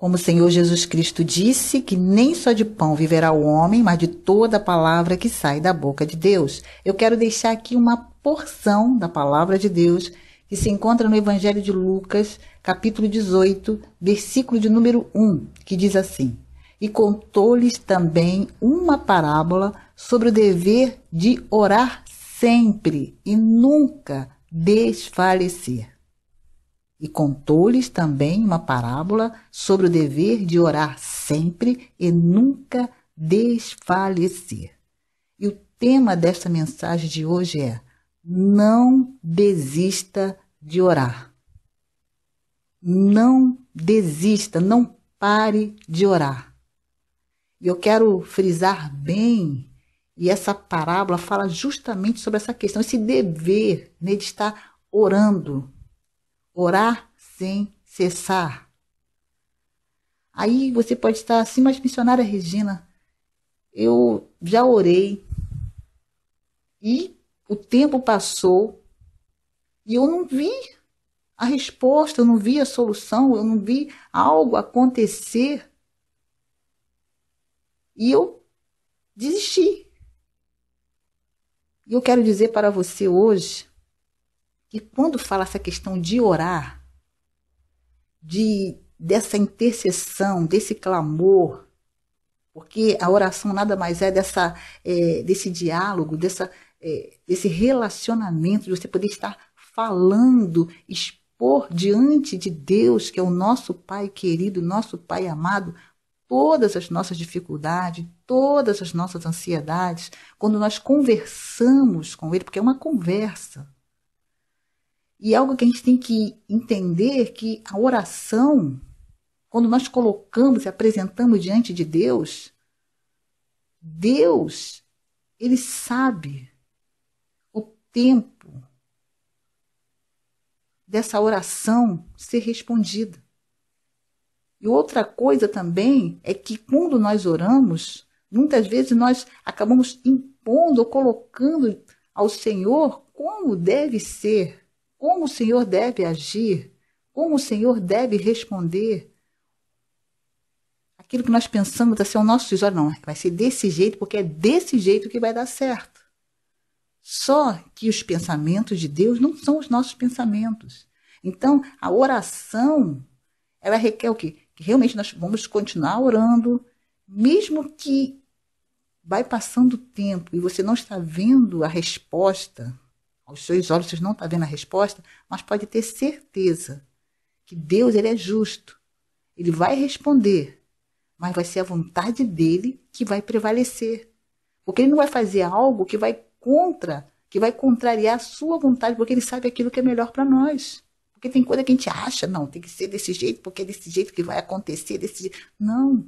Como o Senhor Jesus Cristo disse que nem só de pão viverá o homem, mas de toda a palavra que sai da boca de Deus. Eu quero deixar aqui uma porção da palavra de Deus que se encontra no Evangelho de Lucas, capítulo 18, versículo de número 1, que diz assim: E contou-lhes também uma parábola sobre o dever de orar sempre e nunca desfalecer. E contou-lhes também uma parábola sobre o dever de orar sempre e nunca desfalecer. E o tema desta mensagem de hoje é: não desista de orar. Não desista, não pare de orar. E eu quero frisar bem, e essa parábola fala justamente sobre essa questão, esse dever né, de estar orando orar sem cessar. Aí você pode estar assim, mas missionária Regina, eu já orei e o tempo passou e eu não vi a resposta, eu não vi a solução, eu não vi algo acontecer. E eu desisti. E eu quero dizer para você hoje que quando fala essa questão de orar, de dessa intercessão, desse clamor, porque a oração nada mais é dessa é, desse diálogo, dessa é, desse relacionamento, de você poder estar falando, expor diante de Deus, que é o nosso Pai querido, nosso Pai amado, todas as nossas dificuldades, todas as nossas ansiedades, quando nós conversamos com Ele, porque é uma conversa. E é algo que a gente tem que entender que a oração, quando nós colocamos e apresentamos diante de Deus, Deus, ele sabe o tempo dessa oração ser respondida. E outra coisa também é que quando nós oramos, muitas vezes nós acabamos impondo ou colocando ao Senhor como deve ser como o Senhor deve agir, como o Senhor deve responder. Aquilo que nós pensamos está ser o nosso olhos, não, vai ser desse jeito, porque é desse jeito que vai dar certo. Só que os pensamentos de Deus não são os nossos pensamentos. Então, a oração, ela requer o quê? Que realmente nós vamos continuar orando, mesmo que vai passando o tempo e você não está vendo a resposta, aos seus olhos vocês não estão tá vendo a resposta, mas pode ter certeza que Deus ele é justo. Ele vai responder, mas vai ser a vontade dele que vai prevalecer. Porque ele não vai fazer algo que vai contra, que vai contrariar a sua vontade, porque ele sabe aquilo que é melhor para nós. Porque tem coisa que a gente acha, não, tem que ser desse jeito, porque é desse jeito que vai acontecer, desse jeito. Não.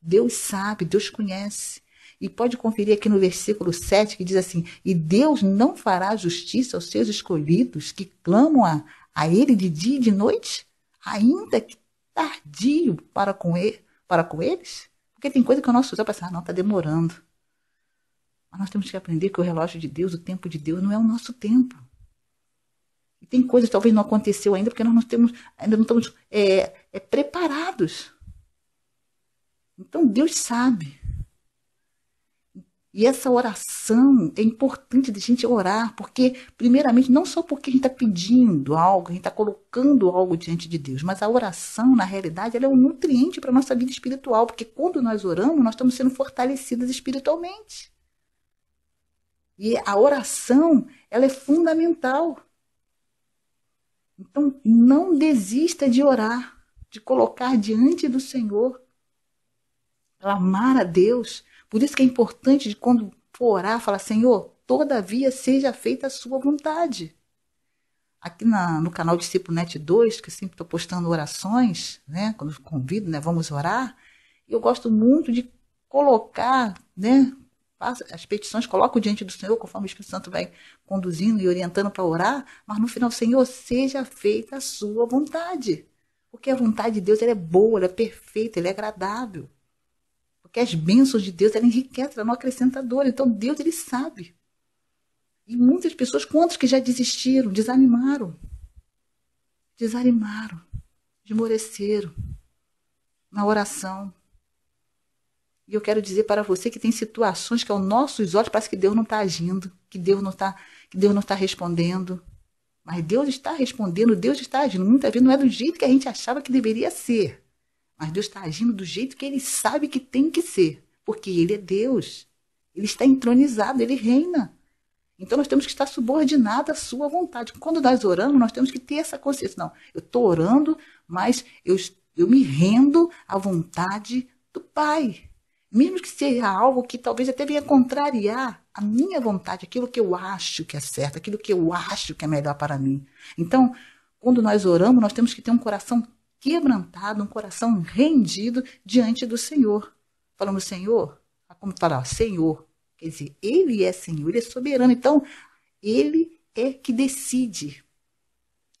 Deus sabe, Deus conhece. E pode conferir aqui no versículo 7 que diz assim: E Deus não fará justiça aos seus escolhidos que clamam a, a Ele de dia e de noite, ainda que tardio para com, ele, para com eles? Porque tem coisa que o nosso usar para pensar, ah, não, está demorando. Mas nós temos que aprender que o relógio de Deus, o tempo de Deus, não é o nosso tempo. E tem coisas que talvez não aconteceu ainda porque nós não temos, ainda não estamos é, é, preparados. Então Deus sabe e essa oração é importante da gente orar, porque, primeiramente, não só porque a gente está pedindo algo, a gente está colocando algo diante de Deus, mas a oração, na realidade, ela é um nutriente para a nossa vida espiritual, porque quando nós oramos, nós estamos sendo fortalecidas espiritualmente. E a oração, ela é fundamental. Então, não desista de orar, de colocar diante do Senhor amar a Deus. Por isso que é importante de quando for orar, falar, Senhor, todavia seja feita a sua vontade. Aqui na, no canal Discípulo Net 2, que eu sempre estou postando orações, né? Quando convido, né? Vamos orar. Eu gosto muito de colocar, né? As petições coloco diante do Senhor, conforme o Espírito Santo vai conduzindo e orientando para orar, mas no final, Senhor, seja feita a sua vontade. Porque a vontade de Deus ela é boa, ela é perfeita, ela é agradável. Porque as bênçãos de Deus, ela enriquece, ela não acrescenta dor. Então, Deus, ele sabe. E muitas pessoas, quantos que já desistiram, desanimaram. Desanimaram, desmoreceram na oração. E eu quero dizer para você que tem situações que aos nossos olhos parece que Deus não está agindo, que Deus não está, que Deus não está respondendo. Mas Deus está respondendo, Deus está agindo. Muitas vezes não é do jeito que a gente achava que deveria ser. Mas Deus está agindo do jeito que ele sabe que tem que ser, porque ele é Deus. Ele está entronizado, ele reina. Então nós temos que estar subordinados à sua vontade. Quando nós oramos, nós temos que ter essa consciência. Não, eu estou orando, mas eu, eu me rendo à vontade do Pai. Mesmo que seja algo que talvez até venha contrariar a minha vontade, aquilo que eu acho que é certo, aquilo que eu acho que é melhor para mim. Então, quando nós oramos, nós temos que ter um coração quebrantado, um coração rendido diante do Senhor. Falamos, Senhor, como falar, Senhor, quer dizer, Ele é Senhor, Ele é soberano, então Ele é que decide,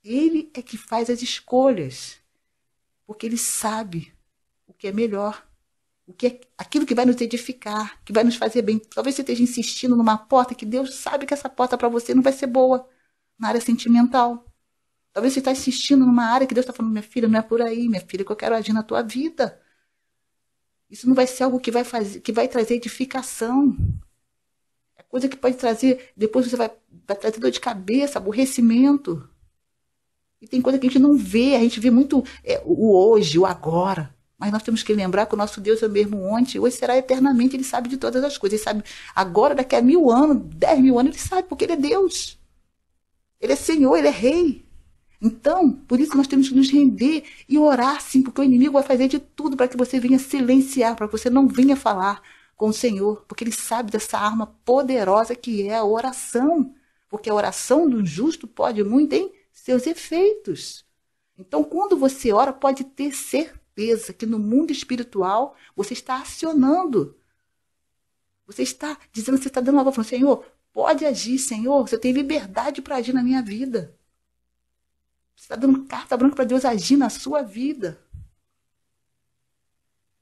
Ele é que faz as escolhas, porque Ele sabe o que é melhor, o que é aquilo que vai nos edificar, que vai nos fazer bem. Talvez você esteja insistindo numa porta que Deus sabe que essa porta para você não vai ser boa na área sentimental. Talvez você está insistindo numa área que Deus está falando, minha filha, não é por aí, minha filha, que eu quero agir na tua vida. Isso não vai ser algo que vai fazer, que vai trazer edificação. É coisa que pode trazer, depois você vai, vai trazer dor de cabeça, aborrecimento. E tem coisa que a gente não vê, a gente vê muito é, o hoje, o agora. Mas nós temos que lembrar que o nosso Deus é o mesmo ontem, hoje será eternamente, ele sabe de todas as coisas. Ele sabe agora, daqui a mil anos, dez mil anos, ele sabe, porque ele é Deus. Ele é Senhor, ele é Rei. Então, por isso nós temos que nos render e orar sim, porque o inimigo vai fazer de tudo para que você venha silenciar, para que você não venha falar com o Senhor, porque ele sabe dessa arma poderosa que é a oração. Porque a oração do justo pode muito em seus efeitos. Então, quando você ora, pode ter certeza que no mundo espiritual você está acionando. Você está dizendo, você está dando uma voz, Senhor, pode agir, Senhor, você tem liberdade para agir na minha vida. Você está dando carta branca tá para Deus agir na sua vida.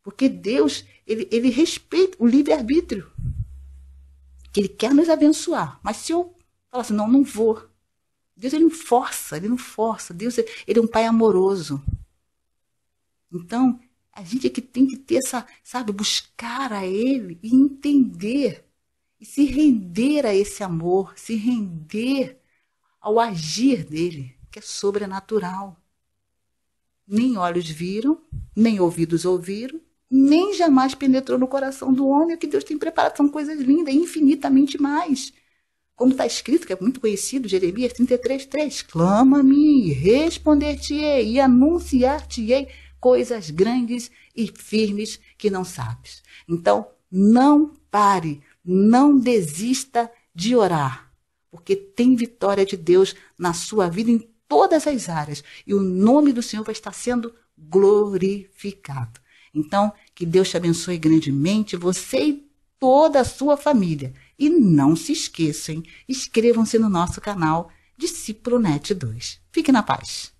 Porque Deus, ele, ele respeita o livre-arbítrio. Que ele quer nos abençoar. Mas se eu falar assim, não, não vou. Deus, ele não força, ele não força. Deus, ele é um pai amoroso. Então, a gente é que tem que ter essa, sabe, buscar a ele e entender. E se render a esse amor, se render ao agir dele que é sobrenatural. Nem olhos viram, nem ouvidos ouviram, nem jamais penetrou no coração do homem o que Deus tem preparado. São coisas lindas, infinitamente mais. Como está escrito, que é muito conhecido, Jeremias 33, 3. Clama-me, responder-te-ei e anunciar-te-ei coisas grandes e firmes que não sabes. Então, não pare, não desista de orar, porque tem vitória de Deus na sua vida em todas as áreas e o nome do Senhor vai estar sendo glorificado. Então, que Deus te abençoe grandemente, você e toda a sua família. E não se esqueçam, inscrevam-se no nosso canal Discípulo Net 2. Fique na paz.